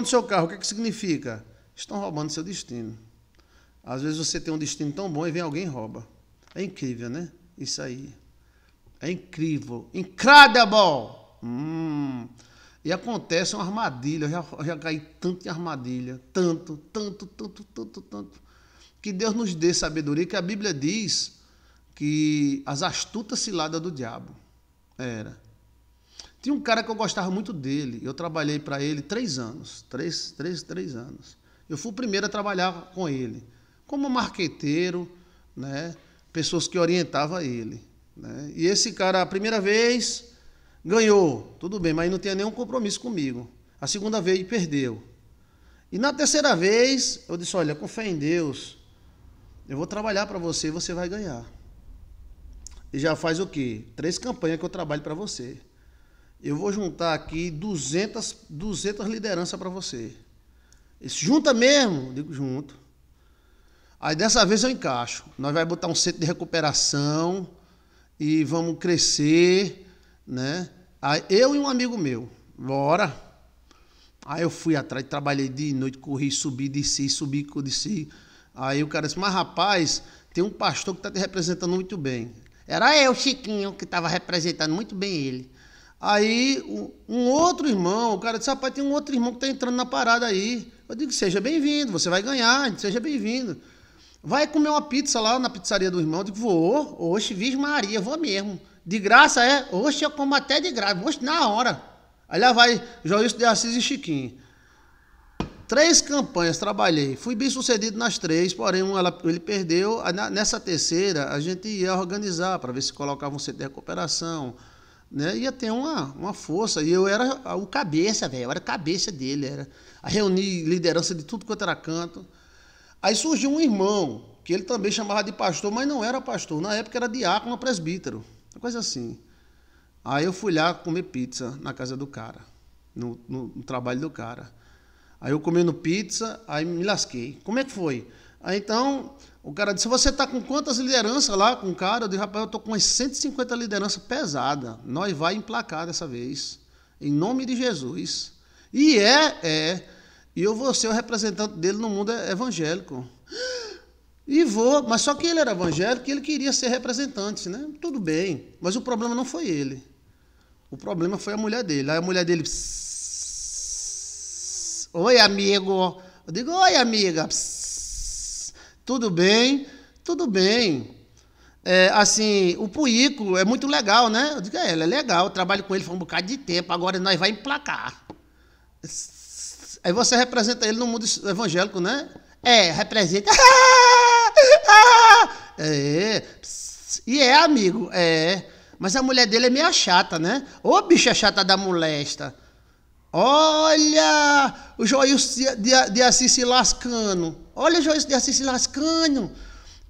roubando seu carro, o que, é que significa? Estão roubando seu destino. Às vezes você tem um destino tão bom e vem alguém e rouba. É incrível, né? Isso aí. É incrível. Incredible! Hum. E acontece uma armadilha. Eu já, já caí tanto em armadilha. Tanto, tanto, tanto, tanto, tanto. Que Deus nos dê sabedoria, que a Bíblia diz que as astutas ciladas do diabo. Era. Tinha um cara que eu gostava muito dele. Eu trabalhei para ele três anos. Três, três, três anos. Eu fui o primeiro a trabalhar com ele. Como marqueteiro, né? Pessoas que orientavam ele. Né? E esse cara, a primeira vez, ganhou. Tudo bem, mas não tinha nenhum compromisso comigo. A segunda vez, perdeu. E na terceira vez, eu disse: Olha, com fé em Deus, eu vou trabalhar para você e você vai ganhar. E já faz o quê? Três campanhas que eu trabalho para você eu vou juntar aqui 200, 200 lideranças para você. Esse junta mesmo? digo, junto. Aí dessa vez eu encaixo. Nós vamos botar um centro de recuperação e vamos crescer, né? Aí eu e um amigo meu, bora. Aí eu fui atrás, trabalhei de noite, corri, subi, desci, subi, desci. Aí o cara disse, mas rapaz, tem um pastor que está te representando muito bem. Era eu, Chiquinho, que estava representando muito bem ele. Aí um outro irmão, o cara disse: rapaz, tem um outro irmão que está entrando na parada aí. Eu digo: seja bem-vindo, você vai ganhar, seja bem-vindo. Vai comer uma pizza lá na pizzaria do irmão? Eu digo: vou, oxe, vis Maria, vou mesmo. De graça é? Oxe, eu como até de graça, oxe, na hora. Aí lá vai Joilson de Assis e Chiquinho. Três campanhas trabalhei, fui bem sucedido nas três, porém um ela, ele perdeu. Nessa terceira, a gente ia organizar para ver se colocava um centro de recuperação né, ia ter uma, uma força. E eu era o cabeça, velho, eu era cabeça dele. Era a reunir liderança de tudo quanto era canto. Aí surgiu um irmão, que ele também chamava de pastor, mas não era pastor. Na época era diácono presbítero, uma coisa assim. Aí eu fui lá comer pizza na casa do cara, no, no, no trabalho do cara. Aí eu comendo pizza, aí me lasquei. Como é que foi? Aí então, o cara disse: Você está com quantas lideranças lá com o cara? Eu disse: Rapaz, eu estou com umas 150 lideranças pesada. Nós vai emplacar dessa vez. Em nome de Jesus. E é, é. E eu vou ser o representante dele no mundo evangélico. E vou, mas só que ele era evangélico e ele queria ser representante, né? Tudo bem, mas o problema não foi ele. O problema foi a mulher dele. Aí a mulher dele. Oi, amigo. Eu digo, oi, amiga. Psss. Tudo bem? Tudo bem. É, assim, o Puículo é muito legal, né? Eu digo, é, ele é legal, eu trabalho com ele foi um bocado de tempo, agora nós vai emplacar. Aí você representa ele no mundo evangélico, né? É, representa. É, e é amigo, é. Mas a mulher dele é meio chata, né? Ô bicha chata da molesta. Olha o Joilson de, de, Assis se lascando. Olha o Joilson de Assis se lascando.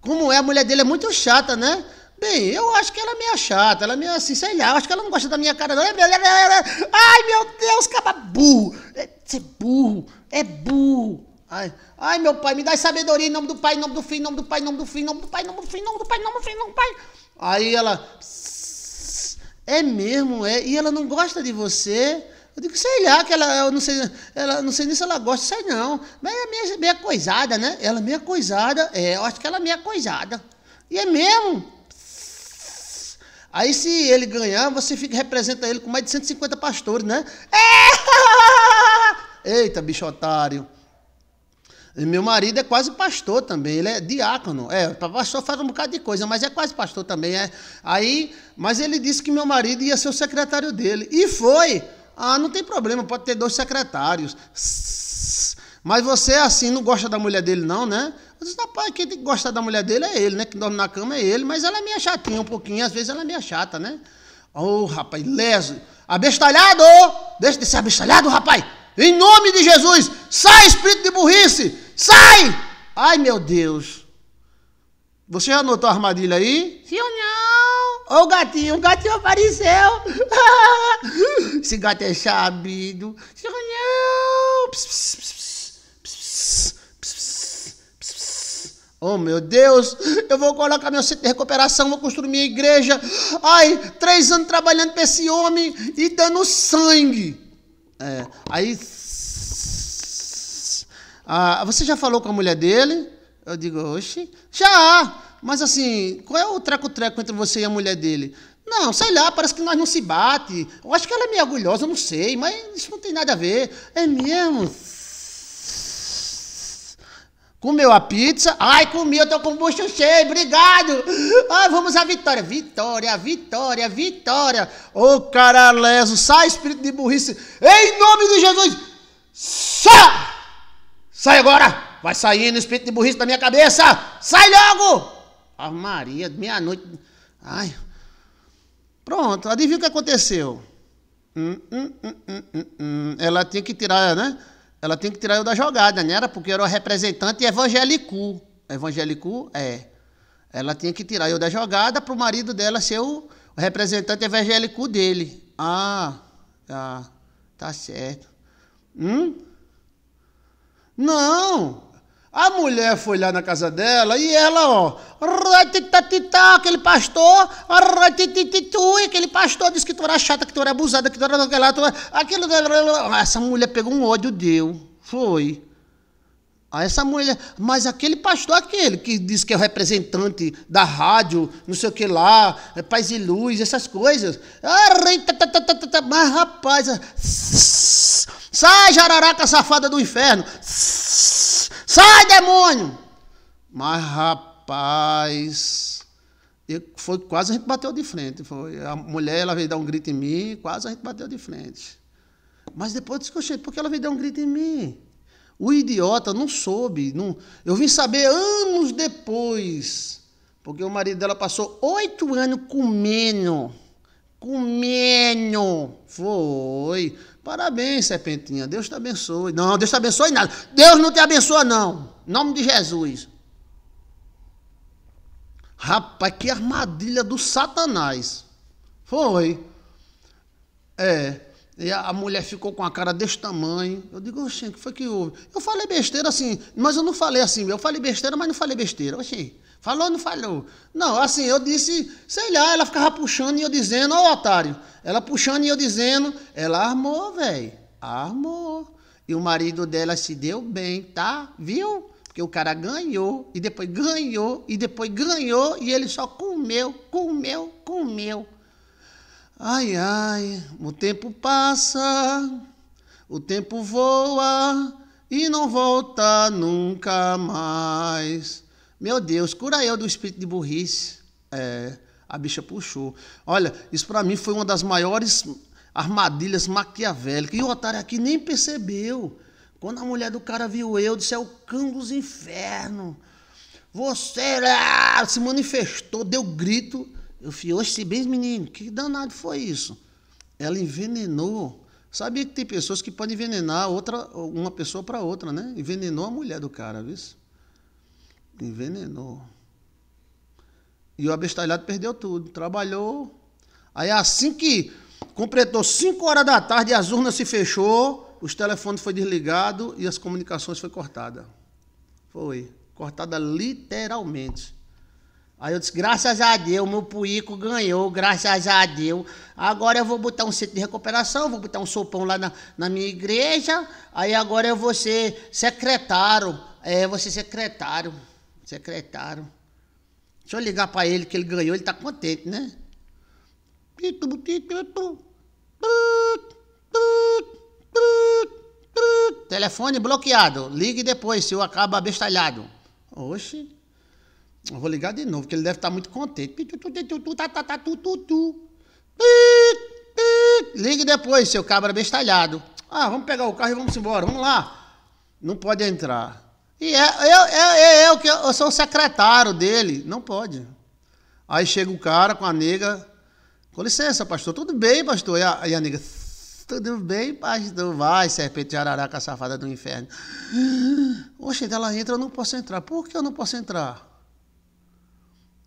Como é, a mulher dele é muito chata, né? Bem, eu acho que ela é meio chata, ela é meio assim, sei lá, eu acho que ela não gosta da minha cara, não. É é, é, ai, meu Deus, caba burro! Você é burro, é burro. Ai, ai, meu pai, me dá sabedoria em nome do pai, em nome do filho, em nome do pai, em nome do filho, em nome do pai, em nome do filho, em nome do pai, em nome do filho, em nome do pai. Aí ela. É mesmo, é. E ela não gosta de você. Eu digo, sei lá, que ela, eu não sei, ela, não sei nem se ela gosta, sei não. Mas ela é meia, meia coisada, né? Ela é meia coisada, é, eu acho que ela é meia coisada. E é mesmo. Aí se ele ganhar, você fica, representa ele com mais de 150 pastores, né? É! Eita, bicho otário. E meu marido é quase pastor também, ele é diácono. É, pastor faz um bocado de coisa, mas é quase pastor também, é. Aí, mas ele disse que meu marido ia ser o secretário dele. E foi. Ah, não tem problema, pode ter dois secretários. Mas você, assim, não gosta da mulher dele, não, né? Eu disse, rapaz, quem tem que gostar da mulher dele é ele, né? Quem dorme na cama é ele, mas ela é minha chatinha um pouquinho, às vezes ela é minha chata, né? Ô, oh, rapaz, leso. Abestalhado! Deixa de ser abestalhado, rapaz! Em nome de Jesus! Sai, espírito de burrice! Sai! Ai, meu Deus! Você já anotou a armadilha aí? Sim, Ô o gatinho, o gatinho apareceu. Esse gato é chabido. É oh, meu Deus, eu vou colocar meu centro de recuperação, vou construir minha igreja. Ai, três anos trabalhando para esse homem e dando sangue. É, aí. Ah, você já falou com a mulher dele? Eu digo, oxe, já! Mas assim, qual é o treco-treco entre você e a mulher dele? Não, sei lá, parece que nós não se bate. Eu acho que ela é meio orgulhosa, eu não sei, mas isso não tem nada a ver. É mesmo? Comeu a pizza. Ai, comi, eu tô com o bucho cheio, obrigado. Ai, ah, vamos à vitória. Vitória, vitória, vitória. Ô, oh, cara leso, sai, espírito de burrice. Em nome de Jesus, sai! Sai agora! Vai saindo, espírito de burrice da minha cabeça. Sai logo! A Maria, meia-noite. Ai. Pronto, adivinha o que aconteceu? Hum hum hum, hum, hum, hum, Ela tinha que tirar, né? Ela tinha que tirar eu da jogada, né? Era porque era o representante evangélico. Evangélico, é. Ela tinha que tirar eu da jogada para o marido dela ser o representante evangélico dele. Ah, ah tá certo. Hum? Não! A mulher foi lá na casa dela e ela, ó, aquele pastor, aquele pastor disse que tu era chata, que tu era abusada, que tu era aquela, aquilo. Essa mulher pegou um ódio, deu. Foi. Aí ah, essa mulher, mas aquele pastor, aquele que diz que é o representante da rádio, não sei o que lá, é paz e luz, essas coisas. Ah, mas rapaz, ah, Sai, jararaca safada do inferno! Sai, demônio! Mas, rapaz, foi quase a gente bateu de frente. Foi. A mulher ela veio dar um grito em mim, quase a gente bateu de frente. Mas depois eu disse, por que ela veio dar um grito em mim? O idiota não soube. Não... Eu vim saber anos depois. Porque o marido dela passou oito anos comendo Comênio. Foi. Parabéns, Serpentinha. Deus te abençoe. Não, Deus te abençoe nada. Deus não te abençoa, não. Em nome de Jesus. Rapaz, que armadilha do Satanás. Foi. É. E a, mulher ficou com a cara desse tamanho. Eu digo, oxê, o que foi que houve? Eu falei besteira assim, mas eu não falei assim. Eu falei besteira, mas não falei besteira. Oxê, falou ou não falou? Não, assim, eu disse, sei lá, ela ficava puxando e eu dizendo, ó, otário. Ela puxando e eu dizendo, ela armou, velho. Armou. E o marido dela se deu bem, tá? Viu? Porque o cara ganhou, e depois ganhou, e depois ganhou, e ele só comeu, comeu, comeu. Ai, ai, o tempo passa, o tempo voa e não volta nunca mais. Meu Deus, cura eu do espírito de burrice. É, a bicha puxou. Olha, isso para mim foi uma das maiores armadilhas maquiavélicas. E o otário aqui nem percebeu. Quando a mulher do cara viu eu, disse: é o cão dos infernos. Você lá, se manifestou, deu grito. Eu falei, oxe, bem menino, que danado foi isso? Ela envenenou. Sabia que tem pessoas que podem envenenar outra, uma pessoa para outra, né? Envenenou a mulher do cara, viu? Envenenou. E o abestalhado perdeu tudo. Trabalhou. Aí assim que completou 5 horas da tarde, as urnas se fechou, os telefones foi desligado e as comunicações foi cortada. Foi cortada literalmente. Aí eu disse, graças a Deus, meu puico ganhou, graças a Deus. Agora eu vou botar um centro de recuperação, vou botar um sopão lá na, na minha igreja. Aí agora eu vou ser secretário. É, vou ser secretário. Secretário. Deixa eu ligar para ele que ele ganhou, ele tá contente, né? Telefone bloqueado. Ligue depois, se eu acaba abestalhado. Oxe. Eu vou ligar de novo, porque ele deve estar muito contente. Ligue depois, seu cabra bestalhado. Ah, vamos pegar o carro e vamos embora, vamos lá. Não pode entrar. E é, é, é, é eu, eu que eu sou o secretário dele, não pode. Aí chega o cara com a nega. Com licença, pastor, tudo bem, pastor? E a, e a nega, tudo bem, pastor? Vai, serpente de araraca, safada do inferno. Oxe, ela entra, eu não posso entrar. Por que eu não posso entrar?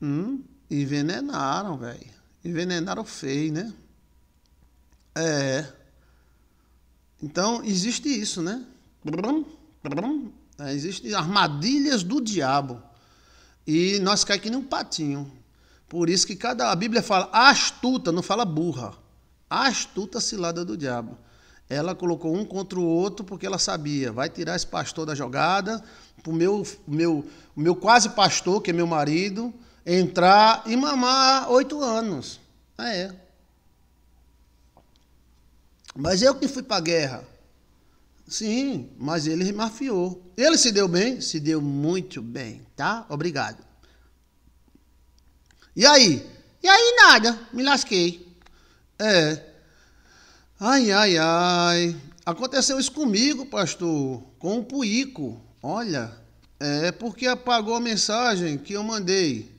Hum, envenenaram, velho. Envenenaram feio, né? É. Então, existe isso, né? É, Existem armadilhas do diabo. E nós caímos que nem um patinho. Por isso que cada. A Bíblia fala astuta, não fala burra. Astuta cilada do diabo. Ela colocou um contra o outro porque ela sabia, vai tirar esse pastor da jogada, o meu, meu, meu quase pastor, que é meu marido, entrar e mamar oito anos. Ah, é. Mas eu que fui para a guerra. Sim, mas ele mafiou. Ele se deu bem? Se deu muito bem, tá? Obrigado. E aí? E aí nada, me lasquei. É. Ai, ai, ai. Aconteceu isso comigo, pastor, com o Puico. Olha, é porque apagou a mensagem que eu mandei.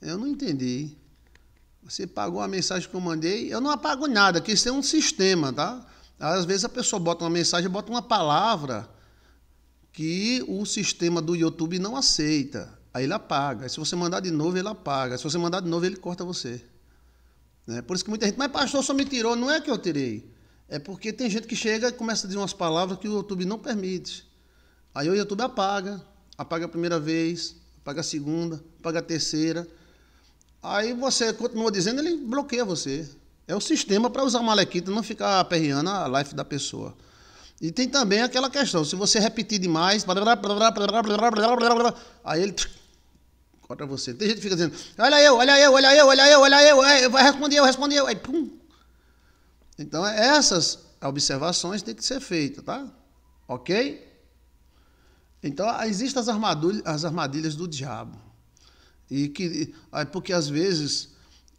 Eu não entendi. Você pagou a mensagem que eu mandei? Eu não apago nada, que isso é um sistema, tá? Às vezes a pessoa bota uma mensagem, bota uma palavra que o sistema do YouTube não aceita. Aí ele apaga. Se você mandar de novo, ele apaga. Se você mandar de novo, ele corta você. Né? Por isso que muita gente, mas pastor, só me tirou. Não é que eu tirei. É porque tem gente que chega e começa a dizer umas palavras que o YouTube não permite. Aí o YouTube apaga. Apaga a primeira vez, apaga a segunda, apaga a terceira. Aí você continua dizendo, ele bloqueia você. É o sistema para usar malequita, não ficar perreando a life da pessoa. E tem também aquela questão, se você repetir demais, aí ele corta você. Tem gente que fica dizendo, olha eu, olha eu, olha eu, olha eu, olha eu, vai responder eu, responde eu, aí pum. Então essas observações têm que ser feitas, tá? Ok? Então existem as armadilhas, as armadilhas do diabo. E que, ah, porque às vezes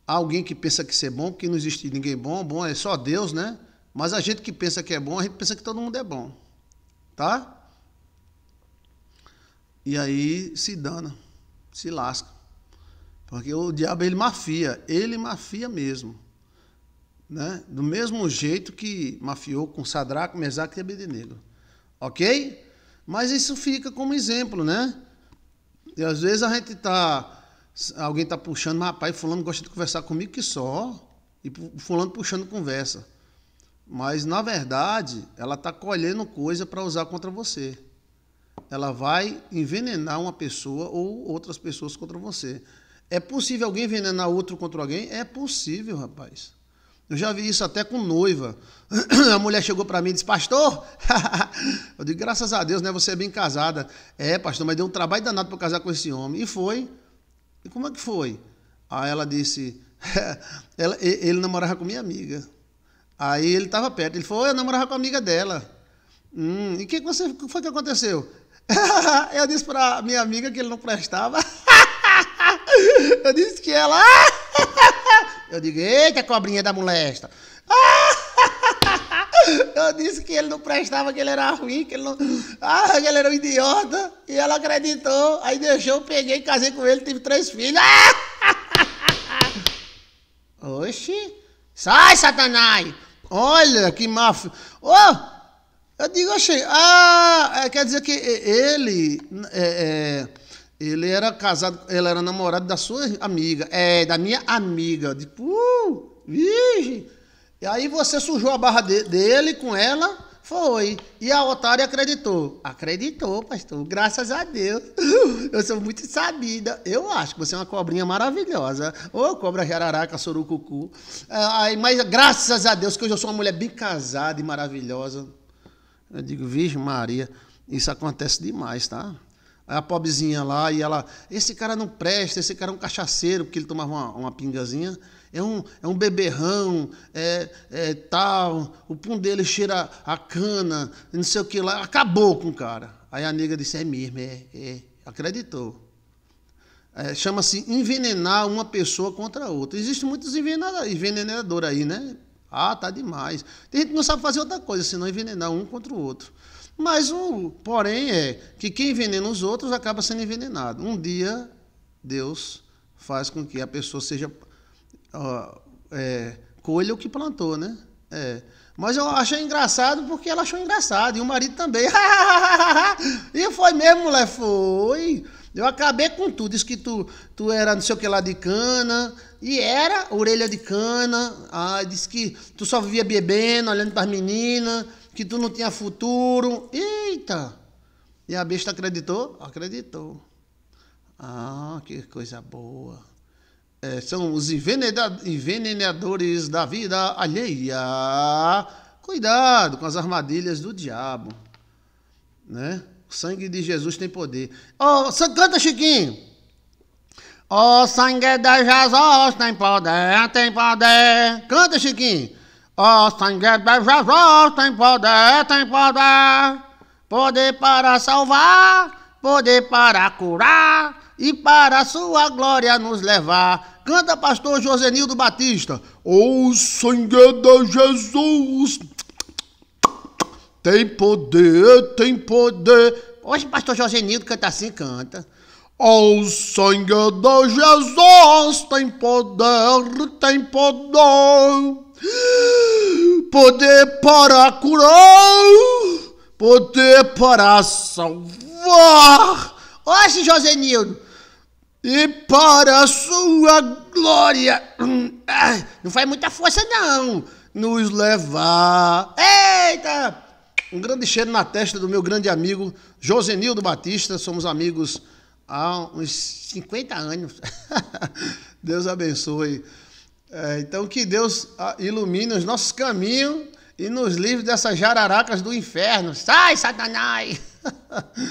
há alguém que pensa que isso é bom, porque não existe ninguém bom, bom é só Deus, né? Mas a gente que pensa que é bom, a gente pensa que todo mundo é bom. Tá? E aí se dana, se lasca. Porque o diabo ele mafia, ele mafia mesmo. Né? Do mesmo jeito que mafiou com Sadraco, Mesaque e Abednego. OK? Mas isso fica como exemplo, né? E às vezes a gente está alguém está puxando, mas rapaz, fulano gosta de conversar comigo que só. E fulano puxando conversa. Mas, na verdade, ela está colhendo coisa para usar contra você. Ela vai envenenar uma pessoa ou outras pessoas contra você. É possível alguém envenenar outro contra alguém? É possível, rapaz. Eu já vi isso até com noiva. A mulher chegou para mim e disse: Pastor, eu digo: Graças a Deus, né? Você é bem casada. É, pastor, mas deu um trabalho danado para casar com esse homem. E foi. E como é que foi? Aí ela disse, ela, ele namorava com minha amiga. Aí ele estava perto, ele falou, eu namorava com a amiga dela. Hum, e o que, foi que aconteceu? eu disse para minha amiga que ele não prestava. eu disse que ela... eu digo, eita cobrinha da molesta. Eu disse que ele não prestava, que ele era ruim, que ele, não... ah, que ele era um idiota. E ela acreditou, aí deixou, eu peguei, casei com ele, tive três filhos. Ah! Oxi! Sai, Satanás! Olha que máfia! Oh! Eu digo, achei. Assim, ah, é, quer dizer que ele. É, é, ele era casado, ele era namorado da sua amiga. É, da minha amiga. Tipo, uh, virgem. E aí você sujou a barra de, dele com ela, foi. E a otária acreditou. Acreditou, pastor. Graças a Deus. Eu sou muito sabida. Eu acho que você é uma cobrinha maravilhosa. Ô, cobra jararaca, sorucucu. Aí, ah, mas graças a Deus que hoje eu sou uma mulher bem casada e maravilhosa. Eu digo, Virgem Maria, isso acontece demais, tá? a pobrezinha lá, e ela, esse cara não presta, esse cara é um cachaceiro, porque ele tomava uma, uma pingazinha é um, é um beberrão, é, é tal, o pum dele cheira a cana, não sei o que lá, acabou com o cara. Aí a nega disse, é mesmo, é, é. acreditou. É, Chama-se envenenar uma pessoa contra a outra. Existem muitos envenenadores aí, né? Ah, tá demais. Tem gente que não sabe fazer outra coisa, senão envenenar um contra o outro. Mas o porém é que quem envenena os outros acaba sendo envenenado. Um dia Deus faz com que a pessoa seja Ó, é, colha é o que plantou, né? É. Mas eu achei engraçado porque ela achou engraçado. E o marido também. e foi mesmo, mulher, foi. Eu acabei com tudo. Diz que tu, tu era não sei o que lá de cana. E era orelha de cana. Ah, disse que tu só vivia bebendo, olhando para as meninas. Que tu não tinha futuro. Eita! E a besta acreditou? Acreditou. Ah, que coisa boa é, são os envenenadores da vida alheia. Cuidado com as armadilhas do diabo, né? O sangue de Jesus tem poder. oh, canta Chiquinho. Ó, oh, sangue de Jesus tem poder, tem poder. Canta Chiquinho. Ó, oh, sangue de Jesus tem poder, tem poder. Poder para salvar, poder para curar e para sua glória nos levar. Canta pastor Josenildo Batista. O sangue de Jesus tem poder, tem poder. Hoje pastor Josenildo canta assim, canta. O sangue de Jesus tem poder, tem poder. Poder para curar, poder para salvar. Hoje, Josenildo, e para sua glória. Hum, não faz muita força, não. Nos levar. Eita! Um grande cheiro na testa do meu grande amigo Josenildo Batista. Somos amigos há uns 50 anos. Deus abençoe. É, então, que Deus ah, ilumine os nossos caminhos e nos livre dessas jararacas do inferno. Sai, Satanás!